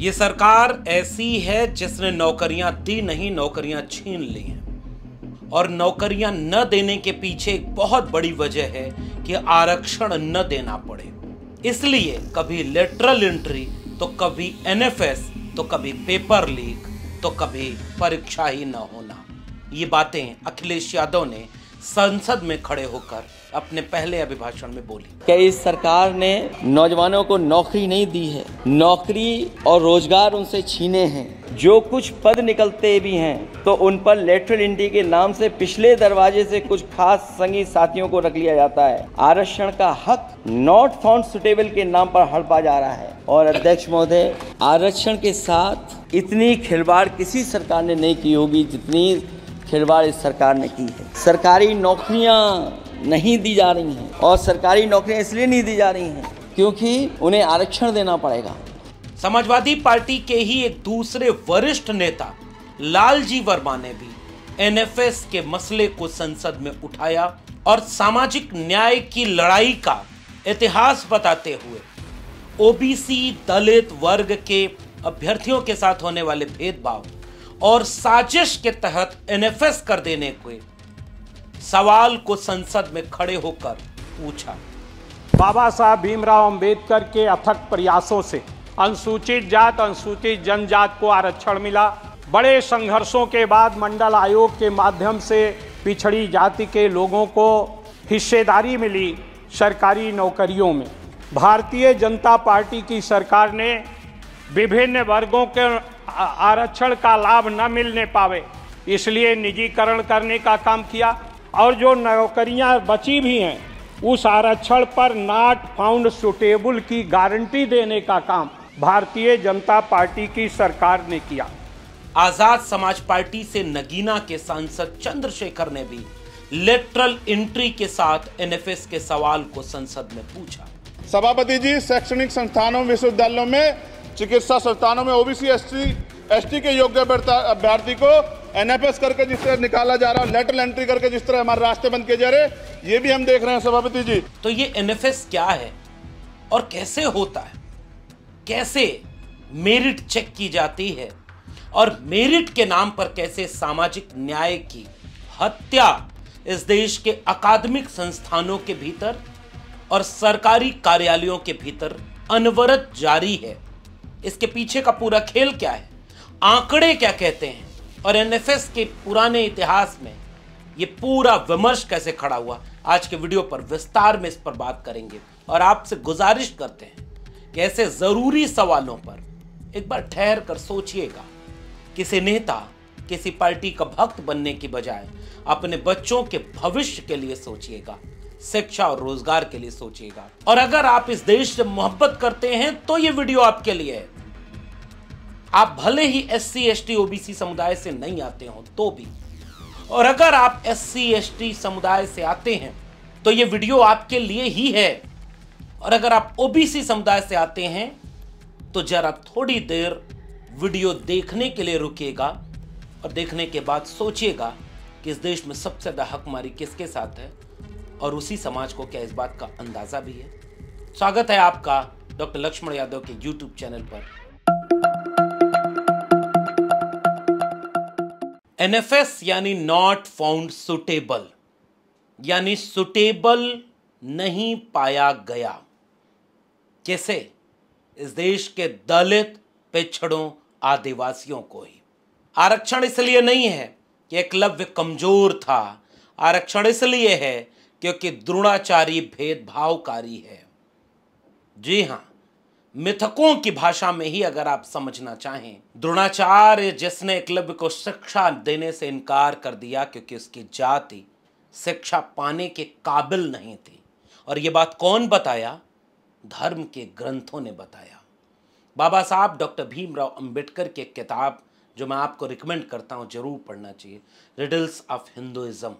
ये सरकार ऐसी है जिसने नौकरियां दी नहीं नौकरियां छीन ली हैं और नौकरियां न देने के पीछे एक बहुत बड़ी वजह है कि आरक्षण न देना पड़े इसलिए कभी लेटरल एंट्री तो कभी एनएफएस तो कभी पेपर लीक तो कभी परीक्षा ही न होना ये बातें अखिलेश यादव ने संसद में खड़े होकर अपने पहले अभिभाषण में बोली क्या इस सरकार ने नौजवानों को नौकरी नहीं दी है नौकरी और रोजगार उनसे छीने हैं जो कुछ पद निकलते भी हैं तो उन पर लेटरल इंडी के नाम से पिछले दरवाजे से कुछ खास संगी साथियों को रख लिया जाता है आरक्षण का हक नॉट फाउंड सुटेबल के नाम पर हड़पा जा रहा है और अध्यक्ष महोदय आरक्षण के साथ इतनी खिलवाड़ किसी सरकार ने नहीं की होगी जितनी खिलवाड़ इस सरकार ने की है सरकारी नौकरियां नहीं दी जा रही हैं और सरकारी नौकरियां इसलिए नहीं दी जा रही हैं क्योंकि उन्हें आरक्षण देना पड़ेगा समाजवादी पार्टी के ही एक दूसरे वरिष्ठ नेता लालजी वर्मा ने भी एनएफएस के मसले को संसद में उठाया और सामाजिक न्याय की लड़ाई का इतिहास बताते हुए ओबीसी दलित वर्ग के अभ्यर्थियों के साथ होने वाले भेदभाव और साजिश के तहत एनएफएस कर देने को सवाल को संसद में खड़े होकर पूछा बाबा साहब भीमराव अंबेडकर के अथक प्रयासों से अनुसूचित जात अनुसूचित जनजात को आरक्षण मिला बड़े संघर्षों के बाद मंडल आयोग के माध्यम से पिछड़ी जाति के लोगों को हिस्सेदारी मिली सरकारी नौकरियों में भारतीय जनता पार्टी की सरकार ने विभिन्न वर्गों के आरक्षण का लाभ न मिलने पावे इसलिए निजीकरण करने का काम किया और जो नौकरियां बची भी हैं उस आरक्षण पर नॉट फाउंड सुटेबल की गारंटी देने का काम भारतीय जनता पार्टी की सरकार ने किया आजाद समाज पार्टी से नगीना के सांसद चंद्रशेखर ने भी लेटरल एंट्री के साथ एनएफएस के सवाल को संसद में पूछा सभापति जी शैक्षणिक संस्थानों विश्वविद्यालयों में चिकित्सा संस्थानों में ओबीसी एसटी एसटी के योग्य अभ्यर्थी को एनएफएस करके जिस तरह निकाला जा रहा है लेटरल एंट्री करके जिस तरह हमारे रास्ते बंद किए जा रहे ये भी हम देख रहे हैं सभापति जी तो ये एनएफएस क्या है और कैसे होता है कैसे मेरिट चेक की जाती है और मेरिट के नाम पर कैसे सामाजिक न्याय की हत्या इस देश के अकादमिक संस्थानों के भीतर और सरकारी कार्यालयों के भीतर अनवरत जारी है इसके पीछे का पूरा खेल क्या है आंकड़े क्या कहते हैं और एनएफएस के पुराने इतिहास में ये पूरा विमर्श कैसे खड़ा हुआ आज के वीडियो पर विस्तार में इस पर बात करेंगे और आपसे गुजारिश करते हैं कि ऐसे ज़रूरी सवालों पर एक बार ठहर कर सोचिएगा किसी नेता किसी पार्टी का भक्त बनने की बजाय अपने बच्चों के भविष्य के लिए सोचिएगा शिक्षा और रोजगार के लिए सोचिएगा और अगर आप इस देश से मोहब्बत करते हैं तो ये वीडियो आपके लिए है आप भले ही S C S T OBC समुदाय से नहीं आते हो तो भी और अगर आप एस सी एस टी समुदाय से आते हैं तो ये वीडियो आपके लिए ही है और अगर आप ओबीसी समुदाय से आते हैं तो जरा थोड़ी देर वीडियो देखने के लिए रुकेगा और देखने के बाद सोचिएगा कि इस देश में सबसे ज़्यादा हकमारी किसके साथ है और उसी समाज को क्या इस बात का अंदाज़ा भी है स्वागत है आपका डॉक्टर लक्ष्मण यादव के यूट्यूब चैनल पर एनएफएस यानी नॉट फाउंड सुटेबल यानी सुटेबल नहीं पाया गया कैसे इस देश के दलित पिछड़ों आदिवासियों को ही आरक्षण इसलिए नहीं है कि एकलव्य कमजोर था आरक्षण इसलिए है क्योंकि द्रोणाचारी भेदभावकारी है जी हाँ मिथकों की भाषा में ही अगर आप समझना चाहें द्रोणाचार्य जिसने एकलव्य को शिक्षा देने से इनकार कर दिया क्योंकि उसकी जाति शिक्षा पाने के काबिल नहीं थी और ये बात कौन बताया धर्म के ग्रंथों ने बताया बाबा साहब डॉक्टर भीमराव अंबेडकर की एक किताब जो मैं आपको रिकमेंड करता हूँ जरूर पढ़ना चाहिए रिडल्स ऑफ हिंदुज़म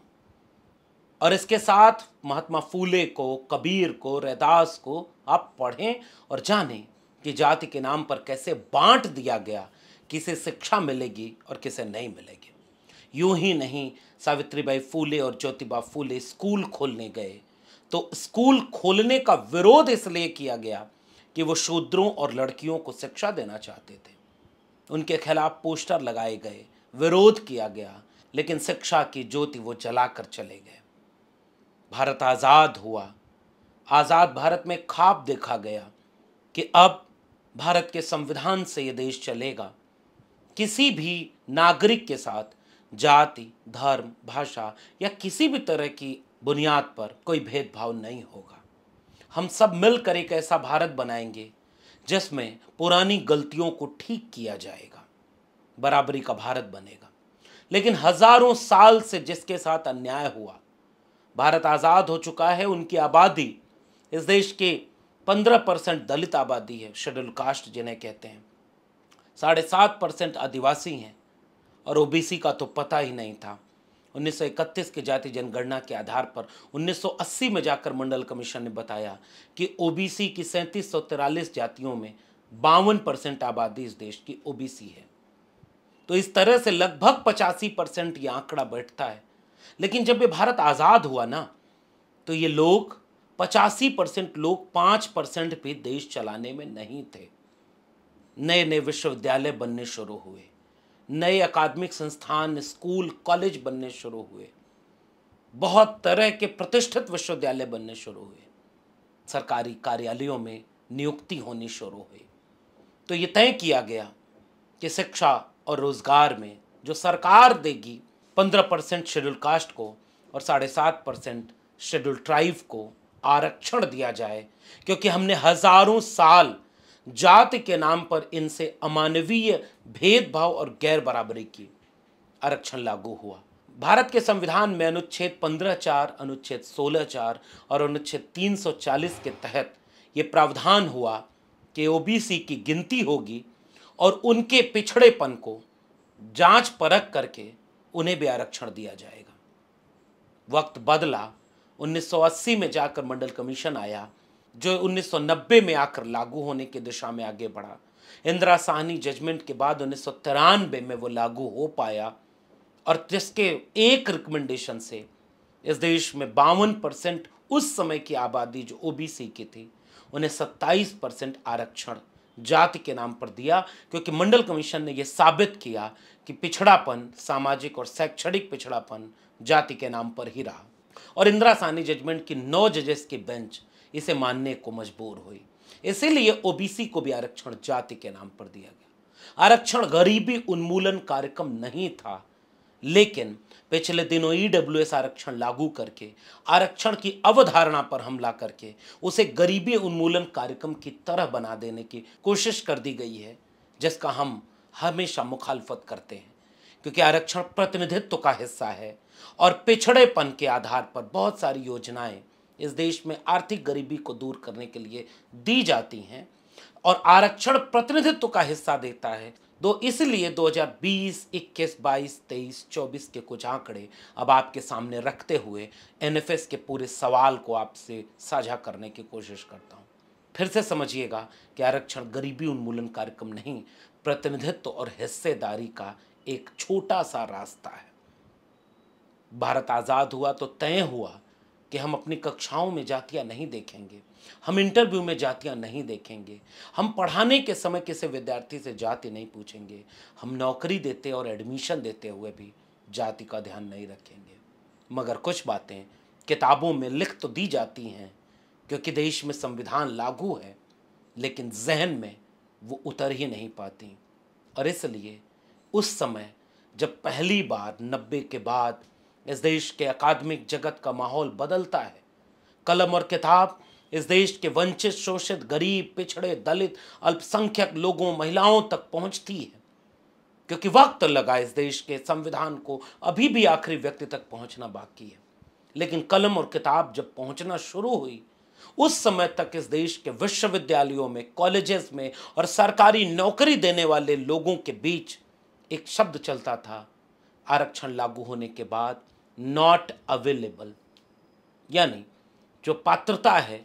और इसके साथ महात्मा फूले को कबीर को रैदास को आप पढ़ें और जानें कि जाति के नाम पर कैसे बांट दिया गया किसे शिक्षा मिलेगी और किसे नहीं मिलेगी यूं ही नहीं सावित्रीबाई फूले और ज्योतिबा फूले स्कूल खोलने गए तो स्कूल खोलने का विरोध इसलिए किया गया कि वो शूद्रों और लड़कियों को शिक्षा देना चाहते थे उनके खिलाफ पोस्टर लगाए गए विरोध किया गया लेकिन शिक्षा की ज्योति वो जलाकर चले गए भारत आज़ाद हुआ आज़ाद भारत में खाब देखा गया कि अब भारत के संविधान से ये देश चलेगा किसी भी नागरिक के साथ जाति धर्म भाषा या किसी भी तरह की बुनियाद पर कोई भेदभाव नहीं होगा हम सब मिलकर एक ऐसा भारत बनाएंगे जिसमें पुरानी गलतियों को ठीक किया जाएगा बराबरी का भारत बनेगा लेकिन हजारों साल से जिसके साथ अन्याय हुआ भारत आज़ाद हो चुका है उनकी आबादी इस देश के पंद्रह परसेंट दलित आबादी है शेड्यूल कास्ट जिन्हें कहते हैं साढ़े सात परसेंट आदिवासी हैं और ओबीसी का तो पता ही नहीं था 1931 के जाति जनगणना के आधार पर 1980 में जाकर मंडल कमीशन ने बताया कि ओबीसी की सैंतीस जातियों में बावन परसेंट आबादी इस देश की ओबीसी है तो इस तरह से लगभग पचासी परसेंट ये आंकड़ा बैठता है लेकिन जब ये भारत आज़ाद हुआ ना तो ये लोग पचासी परसेंट लोग पाँच परसेंट भी देश चलाने में नहीं थे नए नए विश्वविद्यालय बनने शुरू हुए नए अकादमिक संस्थान स्कूल कॉलेज बनने शुरू हुए बहुत तरह के प्रतिष्ठित विश्वविद्यालय बनने शुरू हुए सरकारी कार्यालयों में नियुक्ति होनी शुरू हुई तो ये तय किया गया कि शिक्षा और रोजगार में जो सरकार देगी पंद्रह परसेंट शेड्यूल कास्ट को और साढ़े सात परसेंट शेड्यूल ट्राइब को आरक्षण दिया जाए क्योंकि हमने हजारों साल जाति के नाम पर इनसे अमानवीय भेदभाव और गैर बराबरी की आरक्षण लागू हुआ भारत के संविधान में अनुच्छेद पंद्रह चार अनुच्छेद सोलह चार और अनुच्छेद तीन सौ चालीस के तहत ये प्रावधान हुआ कि ओबीसी की गिनती होगी और उनके पिछड़ेपन को जांच परख करके उन्हें भी आरक्षण दिया जाएगा वक्त बदला 1980 में जाकर मंडल कमीशन आया जो 1990 में आकर लागू होने की दिशा में आगे बढ़ा इंदिरा साहनी जजमेंट के बाद उन्नीस में वो लागू हो पाया और जिसके एक रिकमेंडेशन से इस देश में बावन परसेंट उस समय की आबादी जो ओबीसी की थी उन्हें 27 परसेंट आरक्षण जाति के नाम पर दिया क्योंकि मंडल कमीशन ने यह साबित किया कि पिछड़ापन सामाजिक और शैक्षणिक पिछड़ापन जाति के नाम पर ही रहा और इंदिरा सानी जजमेंट की नौ जजेस की बेंच इसे मानने को मजबूर हुई इसीलिए ओबीसी को भी आरक्षण जाति के नाम पर दिया गया आरक्षण गरीबी उन्मूलन कार्यक्रम नहीं था लेकिन पिछले दिनों ईडब्ल्यूएस e आरक्षण लागू करके आरक्षण की अवधारणा पर हमला करके उसे गरीबी उन्मूलन कार्यक्रम की तरह बना देने की कोशिश कर दी गई है जिसका हम हमेशा मुखालफत करते हैं क्योंकि आरक्षण प्रतिनिधित्व का हिस्सा है और पिछड़ेपन के आधार पर बहुत सारी योजनाएं इस देश में आर्थिक गरीबी को दूर करने के लिए दी जाती हैं और आरक्षण प्रतिनिधित्व का हिस्सा देता है तो दो इसलिए 2020, 21, 22, 23, 24 के कुछ आंकड़े अब आपके सामने रखते हुए एनएफएस के पूरे सवाल को आपसे साझा करने की कोशिश करता हूँ फिर से समझिएगा कि आरक्षण गरीबी उन्मूलन कार्यक्रम नहीं प्रतिनिधित्व और हिस्सेदारी का एक छोटा सा रास्ता है भारत आज़ाद हुआ तो तय हुआ कि हम अपनी कक्षाओं में जातियाँ नहीं देखेंगे हम इंटरव्यू में जातियाँ नहीं देखेंगे हम पढ़ाने के समय किसी विद्यार्थी से जाति नहीं पूछेंगे हम नौकरी देते और एडमिशन देते हुए भी जाति का ध्यान नहीं रखेंगे मगर कुछ बातें किताबों में लिख तो दी जाती हैं क्योंकि देश में संविधान लागू है लेकिन जहन में वो उतर ही नहीं पाती और इसलिए उस समय जब पहली बार नब्बे के बाद इस देश के अकादमिक जगत का माहौल बदलता है कलम और किताब इस देश के वंचित शोषित गरीब पिछड़े दलित अल्पसंख्यक लोगों महिलाओं तक पहुंचती है क्योंकि वक्त लगा इस देश के संविधान को अभी भी आखिरी व्यक्ति तक पहुंचना बाकी है लेकिन कलम और किताब जब पहुंचना शुरू हुई उस समय तक इस देश के विश्वविद्यालयों में कॉलेजेस में और सरकारी नौकरी देने वाले लोगों के बीच एक शब्द चलता था आरक्षण लागू होने के बाद नॉट अवेलेबल यानी जो पात्रता है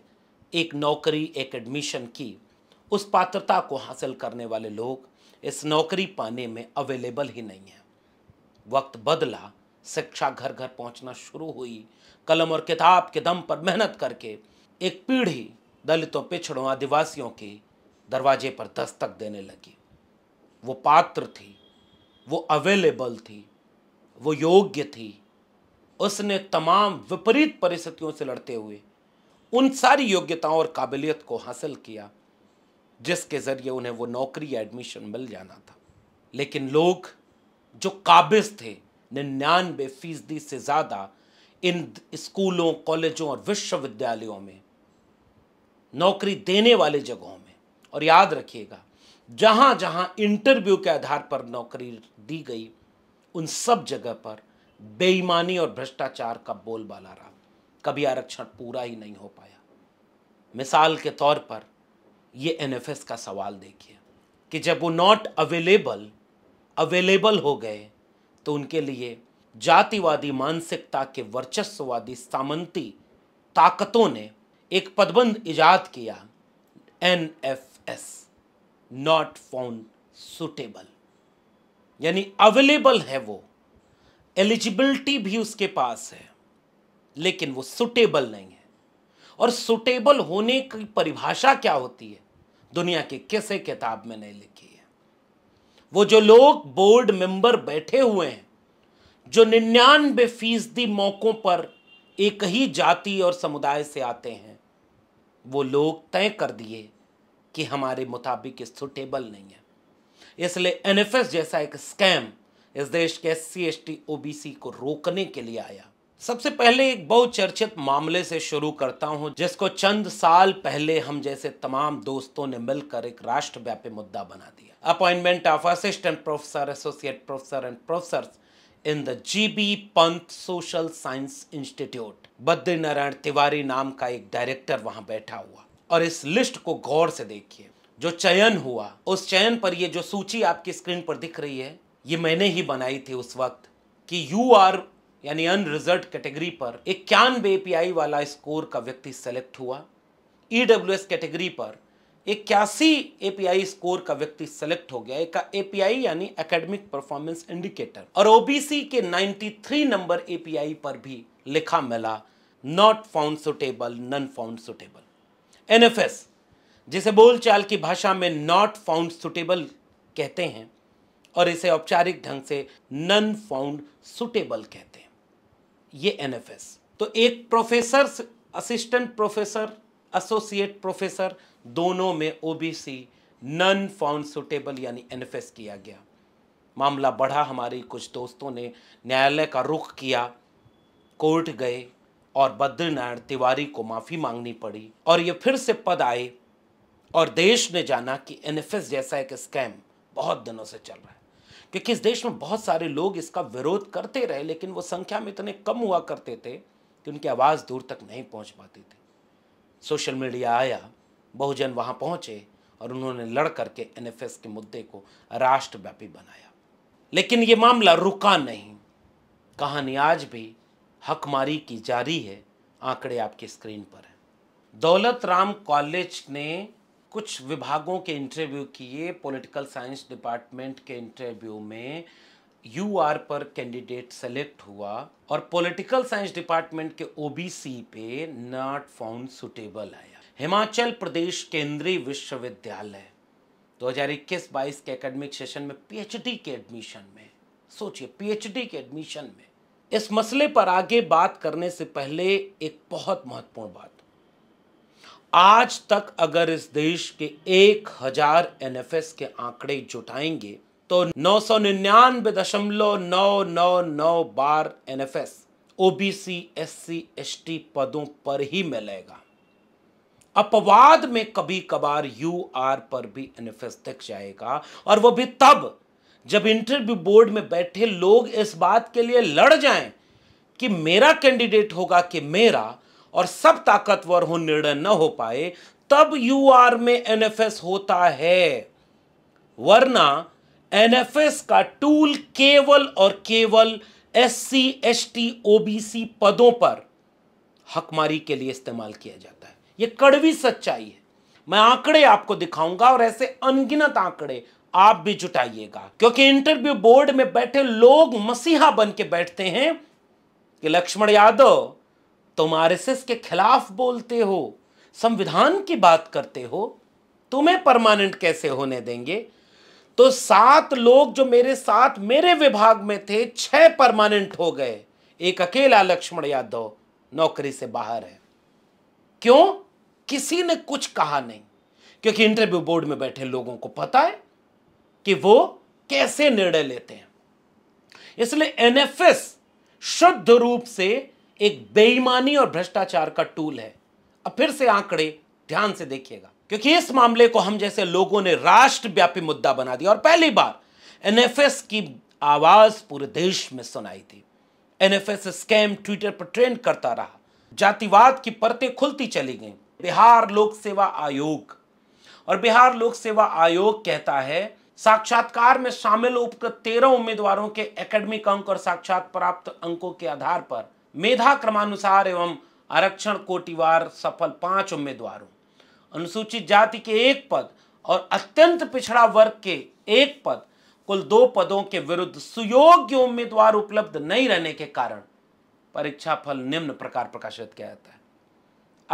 एक नौकरी एक एडमिशन की उस पात्रता को हासिल करने वाले लोग इस नौकरी पाने में अवेलेबल ही नहीं है वक्त बदला शिक्षा घर घर पहुंचना शुरू हुई कलम और किताब के दम पर मेहनत करके एक पीढ़ी दलितों पिछड़ों आदिवासियों के दरवाजे पर दस्तक देने लगी वो पात्र थी वो अवेलेबल थी वो योग्य थी उसने तमाम विपरीत परिस्थितियों से लड़ते हुए उन सारी योग्यताओं और काबिलियत को हासिल किया जिसके ज़रिए उन्हें वो नौकरी या एडमिशन मिल जाना था लेकिन लोग जो काबिज थे निन्यानवे फीसदी से ज़्यादा इन स्कूलों कॉलेजों और विश्वविद्यालयों में नौकरी देने वाले जगहों में और याद रखिएगा जहाँ जहाँ इंटरव्यू के आधार पर नौकरी दी गई उन सब जगह पर बेईमानी और भ्रष्टाचार का बोलबाला रहा कभी आरक्षण पूरा ही नहीं हो पाया मिसाल के तौर पर ये एन का सवाल देखिए कि जब वो नॉट अवेलेबल अवेलेबल हो गए तो उनके लिए जातिवादी मानसिकता के वर्चस्ववादी सामंती ताकतों ने एक पदबंद इजाद किया N F S not found suitable यानी अवेलेबल है वो एलिजिबिलिटी भी उसके पास है लेकिन वो सुटेबल नहीं है और सुटेबल होने की परिभाषा क्या होती है दुनिया के किसे किताब में नहीं लिखी है वो जो लोग बोर्ड मेंबर बैठे हुए हैं जो निन्यानबे फीसदी मौक़ों पर एक ही जाति और समुदाय से आते हैं वो लोग तय कर दिए कि हमारे मुताबिक सुटेबल नहीं है इसलिए एनएफएस जैसा एक स्कैम इस देश के एस सी एस टी को रोकने के लिए आया सबसे पहले एक बहुचर्चित मामले से शुरू करता हूं जिसको चंद साल पहले हम जैसे तमाम दोस्तों ने मिलकर एक राष्ट्रव्यापी मुद्दा बना दिया appointment of assistant professor associate professor and professor in the G B Pant social science institute Badri Narayan Tiwari नाम का एक डायरेक्टर वहां बैठा हुआ और इस लिस्ट को गौर से देखिए जो चयन हुआ उस चयन पर ये जो सूची आपकी स्क्रीन पर दिख रही है ये मैंने ही बनाई थी उस वक्त कि यू आर यानी अनरिजर्व कैटेगरी पर इक्यानवे ए वाला स्कोर का व्यक्ति सेलेक्ट हुआ ई e कैटेगरी पर इक्यासी आई स्कोर का व्यक्ति सेलेक्ट हो गया एक आई यानी एकेडमिक परफॉर्मेंस इंडिकेटर और ओबीसी के 93 नंबर आई पर भी लिखा मिला not found suitable none found suitable NFS जिसे बोलचाल की भाषा में नॉट फाउंड सुटेबल कहते हैं और इसे औपचारिक ढंग से नन फाउंड सुटेबल कहते हैं ये एन तो एक professor assistant professor associate professor दोनों में ओबीसी नन फाउंड सुटेबल यानी एन किया गया मामला बढ़ा हमारे कुछ दोस्तों ने न्यायालय का रुख किया कोर्ट गए और बद्रीनारायण तिवारी को माफ़ी मांगनी पड़ी और ये फिर से पद आए और देश ने जाना कि एन जैसा एक स्कैम बहुत दिनों से चल रहा है क्योंकि इस देश में बहुत सारे लोग इसका विरोध करते रहे लेकिन वो संख्या में इतने कम हुआ करते थे कि उनकी आवाज़ दूर तक नहीं पहुंच पाती थी सोशल मीडिया आया बहुजन वहां पहुंचे और उन्होंने लड़ करके एन के मुद्दे को राष्ट्रव्यापी बनाया लेकिन ये मामला रुका नहीं कहानी आज भी हकमारी की जारी है आंकड़े आपकी स्क्रीन पर हैं दौलत राम कॉलेज ने कुछ विभागों के इंटरव्यू किए पॉलिटिकल साइंस डिपार्टमेंट के इंटरव्यू में यू आर पर कैंडिडेट सेलेक्ट हुआ और पॉलिटिकल साइंस डिपार्टमेंट के ओबीसी पे नॉट फाउंड सुटेबल आया हिमाचल प्रदेश केंद्रीय विश्वविद्यालय 2021-22 के एकेडमिक सेशन में पीएचडी के एडमिशन में सोचिए पीएचडी के एडमिशन में इस मसले पर आगे बात करने से पहले एक बहुत महत्वपूर्ण बात आज तक अगर इस देश के एक हजार एन के आंकड़े जुटाएंगे तो नौ सौ निन्यानबे दशमलव नौ नौ नौ बार N F S OBC S C S T पदों पर ही मिलेगा अपवाद में कभी कभार यू आर पर भी एन एफ एस दिख जाएगा और वो भी तब जब इंटरव्यू बोर्ड में बैठे लोग इस बात के लिए लड़ जाएं कि मेरा कैंडिडेट होगा कि मेरा और सब ताकतवर हो निर्णय न हो पाए तब यू आर में एनएफएस होता है वरना एनएफएस का टूल केवल और केवल S C S T OBC पदों पर हकमारी के लिए इस्तेमाल किया जाता है यह कड़वी सच्चाई है मैं आंकड़े आपको दिखाऊंगा और ऐसे अनगिनत आंकड़े आप भी जुटाइएगा क्योंकि इंटरव्यू बोर्ड में बैठे लोग मसीहा बन के बैठते हैं कि लक्ष्मण यादव तुम आरएसएस के खिलाफ बोलते हो संविधान की बात करते हो तुम्हें परमानेंट कैसे होने देंगे तो सात लोग जो मेरे साथ मेरे विभाग में थे छह परमानेंट हो गए एक अकेला लक्ष्मण यादव नौकरी से बाहर है क्यों किसी ने कुछ कहा नहीं क्योंकि इंटरव्यू बोर्ड में बैठे लोगों को पता है कि वो कैसे निर्णय लेते हैं इसलिए एनएफएस शुद्ध रूप से एक बेईमानी और भ्रष्टाचार का टूल है अब फिर से आंकड़े ध्यान से देखिएगा क्योंकि इस मामले को हम जैसे लोगों ने राष्ट्रव्यापी मुद्दा बना दिया और पहली बार एनएफएस की आवाज पूरे देश में सुनाई थी एनएफएस स्कैम ट्विटर पर ट्रेंड करता रहा जातिवाद की परतें खुलती चली गई बिहार लोक सेवा आयोग और बिहार लोक सेवा आयोग कहता है साक्षात्कार में शामिल उपकृत तेरह उम्मीदवारों के एकेडमिक अंक और साक्षात प्राप्त अंकों के आधार पर मेधा क्रमानुसार एवं आरक्षण कोटिवार सफल पांच उम्मीदवारों अनुसूचित जाति के एक पद और अत्यंत पिछड़ा वर्ग के एक पद कुल दो पदों के विरुद्ध सुयोग्य उम्मीदवार उपलब्ध नहीं रहने के कारण परीक्षा फल निम्न प्रकार प्रकाशित किया जाता है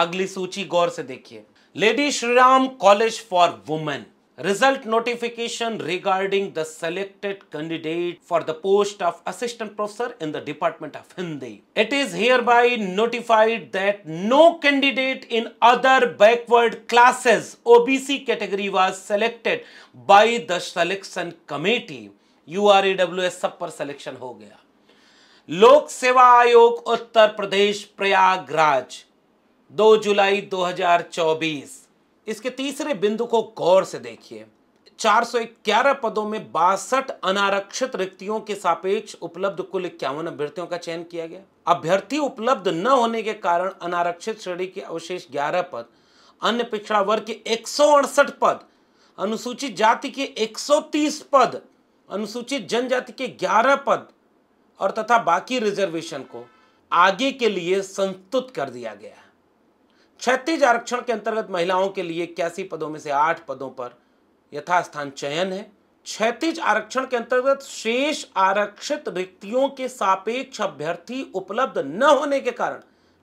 अगली सूची गौर से देखिए lady Shri Ram college for women result notification regarding the selected candidate for the post of assistant professor in the department of hindi it is hereby notified that no candidate in other backward classes obc category was selected by the selection committee UR EWS सब पर selection हो गया लोक सेवा आयोग उत्तर प्रदेश प्रयागराज 2 जुलाई 2024 इसके तीसरे बिंदु को गौर से देखिए 411 पदों में बासठ अनारक्षित रिक्तियों के सापेक्ष उपलब्ध कुल इक्यावन अभ्यर्थियों का चयन किया गया अभ्यर्थी उपलब्ध न होने के कारण अनारक्षित श्रेणी के अवशेष 11 पद अन्य पिछड़ा वर्ग के एक पद अनुसूचित जाति के 130 पद अनुसूचित जनजाति के 11 पद और तथा बाकी रिजर्वेशन को आगे के लिए संस्तुत कर दिया गया है क्षतिज आरक्षण के अंतर्गत महिलाओं के लिए इक्यासी पदों में से आठ पदों पर यथास्थान चयन है क्षतिज आरक्षण के अंतर्गत शेष आरक्षित रिक्तियों के सापेक्ष अभ्यर्थी उपलब्ध न होने के कारण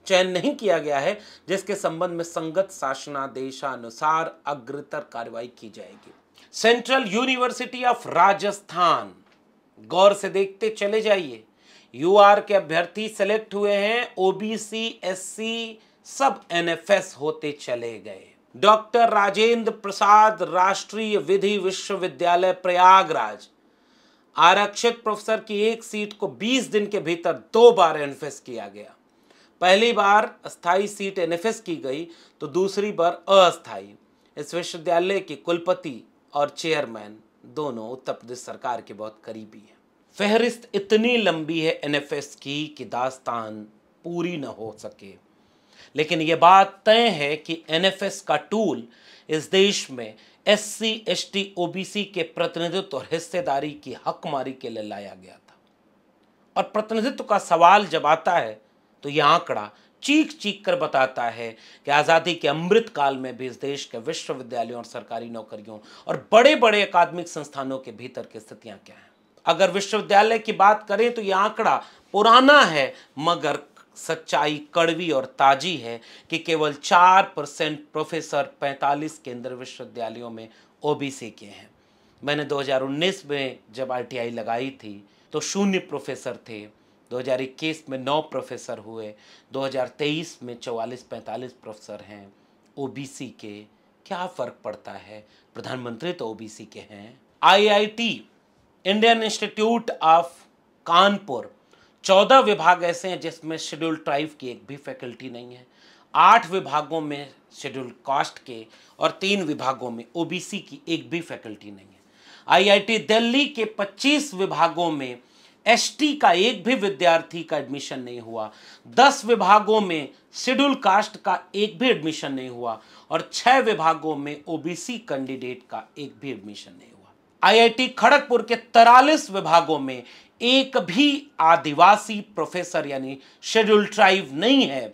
चयन नहीं किया गया है जिसके संबंध में संगत शासनादेशानुसार अग्रतर कार्रवाई की जाएगी सेंट्रल यूनिवर्सिटी ऑफ राजस्थान गौर से देखते चले जाइए यूआर के अभ्यर्थी सेलेक्ट हुए हैं ओबीसी एससी सब एनएफएस होते चले गए डॉक्टर राजेंद्र प्रसाद राष्ट्रीय विधि विश्वविद्यालय प्रयागराज आरक्षित प्रोफेसर की एक सीट को 20 दिन के भीतर दो बार एनएफएस किया गया पहली बार अस्थाई सीट एनएफएस की गई तो दूसरी बार अस्थाई इस विश्वविद्यालय के कुलपति और चेयरमैन दोनों उत्तर प्रदेश सरकार के बहुत करीबी हैं फहरिस्त इतनी लंबी है एनएफएस की कि दास्तान पूरी न हो सके लेकिन ये बात तय है कि एन का टूल इस देश में S C S T O B C के प्रतिनिधित्व और हिस्सेदारी की हकमारी के लिए लाया गया था और प्रतिनिधित्व का सवाल जब आता है तो यह आंकड़ा चीख चीख कर बताता है कि आज़ादी के अमृत काल में भी इस देश के विश्वविद्यालयों और सरकारी नौकरियों और बड़े बड़े अकादमिक संस्थानों के भीतर की स्थितियाँ क्या हैं अगर विश्वविद्यालय की बात करें तो यह आंकड़ा पुराना है मगर सच्चाई कड़वी और ताजी है कि केवल चार परसेंट प्रोफेसर पैंतालीस केंद्रीय विश्वविद्यालयों में ओबीसी के हैं मैंने 2019 में जब आरटीआई लगाई थी तो शून्य प्रोफेसर थे 2021 में नौ प्रोफेसर हुए 2023 में 44-45 प्रोफेसर हैं ओबीसी के क्या फ़र्क पड़ता है प्रधानमंत्री तो ओबीसी के हैं IIT Indian institute of Kanpur चौदह विभाग ऐसे हैं जिसमें शेड्यूल ट्राइव की एक भी फैकल्टी नहीं है आठ विभागों में शेड्यूल कास्ट के और तीन विभागों में ओबीसी की एक भी फैकल्टी नहीं है आईआईटी दिल्ली के 25 विभागों में एसटी का एक भी विद्यार्थी का एडमिशन नहीं हुआ दस विभागों में शेड्यूल कास्ट का एक भी एडमिशन नहीं हुआ और छह विभागों में ओबीसी कैंडिडेट का एक भी एडमिशन नहीं हुआ आईआईटी खड़गपुर के तरालीस विभागों में एक भी आदिवासी प्रोफेसर यानी शेड्यूल ट्राइब नहीं है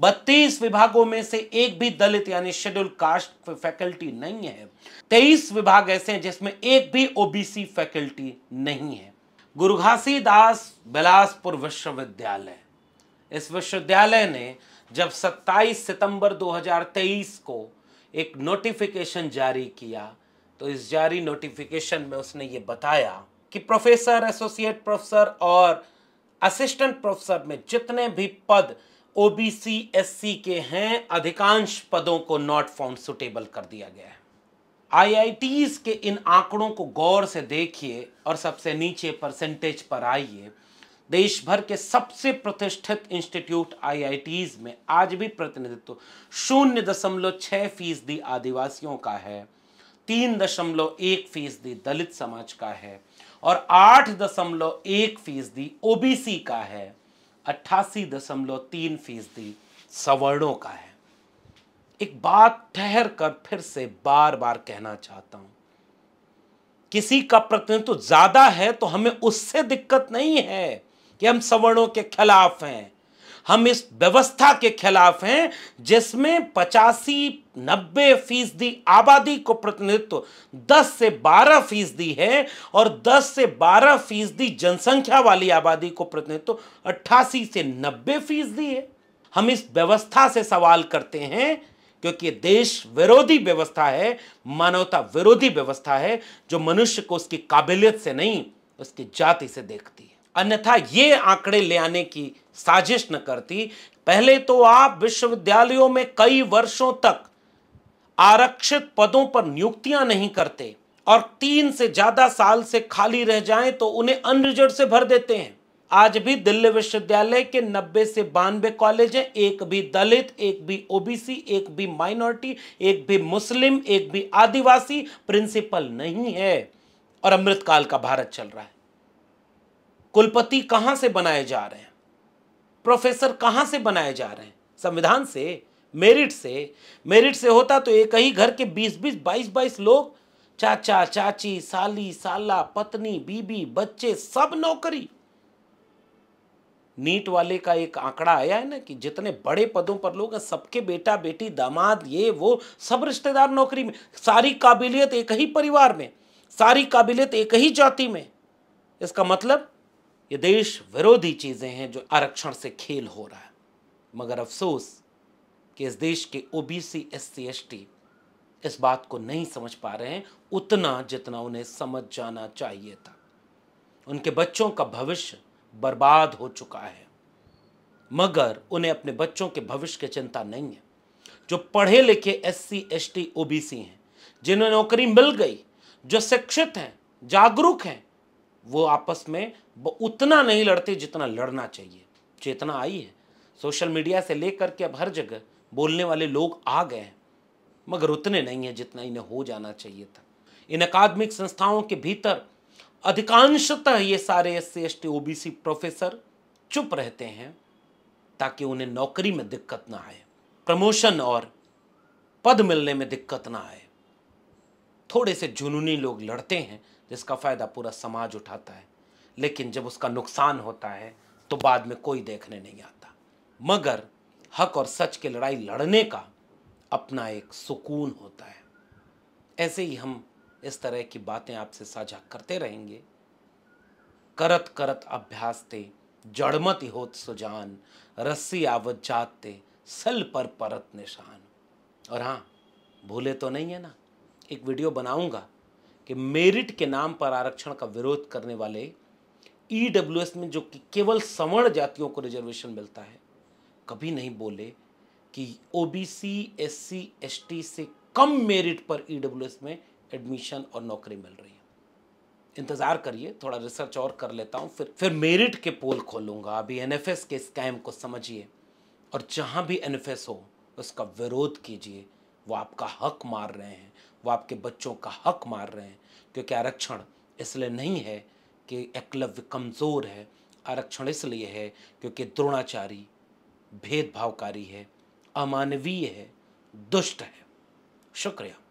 बत्तीस विभागों में से एक भी दलित यानी शेड्यूल कास्ट फैकल्टी नहीं है तेईस विभाग ऐसे हैं जिसमें एक भी ओबीसी फैकल्टी नहीं है गुरु घासीदास बिलासपुर विश्वविद्यालय इस विश्वविद्यालय ने जब 27 सितंबर 2023 को एक नोटिफिकेशन जारी किया तो इस जारी नोटिफिकेशन में उसने ये बताया कि प्रोफेसर एसोसिएट प्रोफेसर और असिस्टेंट प्रोफेसर में जितने भी पद ओबीसी एससी के हैं अधिकांश पदों को नॉट फाउंड सुटेबल कर दिया गया है आईआईटीज के इन आंकड़ों को गौर से देखिए और सबसे नीचे परसेंटेज पर आइए देश भर के सबसे प्रतिष्ठित इंस्टीट्यूट आईआईटीज में आज भी प्रतिनिधित्व शून्य दशमलव छः फीसदी आदिवासियों का है तीन दशमलव एक फीसदी दलित समाज का है और आठ दशमलव एक फीसदी ओबीसी का है अट्ठासी दशमलव तीन फीसदी सवर्णों का है एक बात ठहर कर फिर से बार बार कहना चाहता हूं किसी का प्रतिनिधित्व ज्यादा है तो हमें उससे दिक्कत नहीं है कि हम सवर्णों के खिलाफ हैं हम इस व्यवस्था के खिलाफ हैं जिसमें पचासी नब्बे फीसदी आबादी को प्रतिनिधित्व 10 से 12 फीसदी है और 10 से 12 फीसदी जनसंख्या वाली आबादी को प्रतिनिधित्व 88 से 90 फीसदी है हम इस व्यवस्था से सवाल करते हैं क्योंकि देश विरोधी व्यवस्था है मानवता विरोधी व्यवस्था है जो मनुष्य को उसकी काबिलियत से नहीं उसकी जाति से देखती है अन्यथा ये आंकड़े ले आने की साजिश न करती पहले तो आप विश्वविद्यालयों में कई वर्षों तक आरक्षित पदों पर नियुक्तियां नहीं करते और तीन से ज्यादा साल से खाली रह जाएं तो उन्हें अनरिजर्व से भर देते हैं आज भी दिल्ली विश्वविद्यालय के 90 से बानवे कॉलेज हैं एक भी दलित एक भी ओबीसी एक भी माइनॉरिटी एक भी मुस्लिम एक भी आदिवासी प्रिंसिपल नहीं है और अमृतकाल का भारत चल रहा है कुलपति कहां से बनाए जा रहे हैं प्रोफेसर कहां से बनाए जा रहे हैं संविधान से मेरिट से मेरिट से होता तो एक ही घर के बीस बीस बाईस बाईस लोग चाचा चाची साली साला पत्नी बीबी बच्चे सब नौकरी नीट वाले का एक आंकड़ा आया है ना कि जितने बड़े पदों पर लोग हैं सबके बेटा बेटी दामाद ये वो सब रिश्तेदार नौकरी में सारी काबिलियत एक ही परिवार में सारी काबिलियत एक ही जाति में इसका मतलब ये देश विरोधी चीज़ें हैं जो आरक्षण से खेल हो रहा है मगर अफसोस कि इस देश के ओबीसी एससी एसटी इस बात को नहीं समझ पा रहे हैं उतना जितना उन्हें समझ जाना चाहिए था उनके बच्चों का भविष्य बर्बाद हो चुका है मगर उन्हें अपने बच्चों के भविष्य की चिंता नहीं है जो पढ़े लिखे S C S T O B C हैं जिन्हें नौकरी मिल गई जो शिक्षित हैं जागरूक हैं वो आपस में उतना नहीं लड़ते जितना लड़ना चाहिए चेतना आई है सोशल मीडिया से लेकर के अब हर जगह बोलने वाले लोग आ गए हैं मगर उतने नहीं हैं जितना इन्हें हो जाना चाहिए था इन अकादमिक संस्थाओं के भीतर अधिकांशतः ये सारे S C S T O B C professor चुप रहते हैं ताकि उन्हें नौकरी में दिक्कत ना आए प्रमोशन और पद मिलने में दिक्कत ना आए थोड़े से जुनूनी लोग लड़ते हैं जिसका फ़ायदा पूरा समाज उठाता है लेकिन जब उसका नुकसान होता है तो बाद में कोई देखने नहीं आता मगर हक और सच की लड़ाई लड़ने का अपना एक सुकून होता है ऐसे ही हम इस तरह की बातें आपसे साझा करते रहेंगे करत करत अभ्यास ते जड़मति होत सुजान रस्सी आवत जाते सल पर परत निशान और हाँ भूले तो नहीं है ना एक वीडियो बनाऊंगा कि मेरिट के नाम पर आरक्षण का विरोध करने वाले ई e में जो कि केवल सवर्ण जातियों को रिजर्वेशन मिलता है कभी नहीं बोले कि ओबीसी एससी एसटी से कम मेरिट पर ईडब्ल्यूएस e में एडमिशन और नौकरी मिल रही है इंतज़ार करिए थोड़ा रिसर्च और कर लेता हूँ फिर फिर मेरिट के पोल खोलूँगा अभी एन के स्कैम को समझिए और जहाँ भी एन हो उसका विरोध कीजिए वो आपका हक मार रहे हैं वो आपके बच्चों का हक मार रहे हैं क्योंकि आरक्षण इसलिए नहीं है कि एकलव्य कमज़ोर है आरक्षण इसलिए है क्योंकि द्रोणाचारी भेदभावकारी है अमानवीय है दुष्ट है शुक्रिया